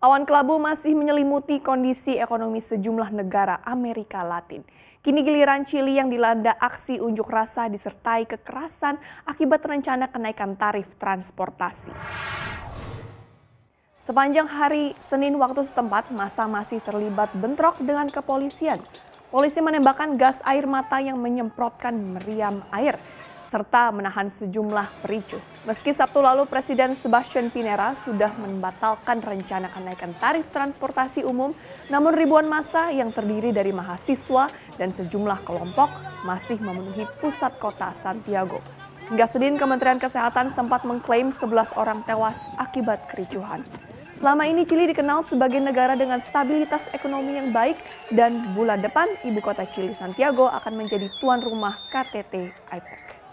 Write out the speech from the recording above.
Awan kelabu masih menyelimuti kondisi ekonomi sejumlah negara Amerika Latin. Kini giliran Chili yang dilanda aksi unjuk rasa disertai kekerasan akibat rencana kenaikan tarif transportasi. Sepanjang hari Senin waktu setempat, masa masih terlibat bentrok dengan kepolisian. Polisi menembakkan gas air mata yang menyemprotkan meriam air serta menahan sejumlah pericu. Meski Sabtu lalu Presiden Sebastian Pinera sudah membatalkan rencana kenaikan tarif transportasi umum, namun ribuan masa yang terdiri dari mahasiswa dan sejumlah kelompok masih memenuhi pusat kota Santiago. Hingga Senin, Kementerian Kesehatan sempat mengklaim 11 orang tewas akibat kericuhan. Selama ini Chili dikenal sebagai negara dengan stabilitas ekonomi yang baik dan bulan depan ibu kota Chili Santiago akan menjadi tuan rumah KTT IPEC.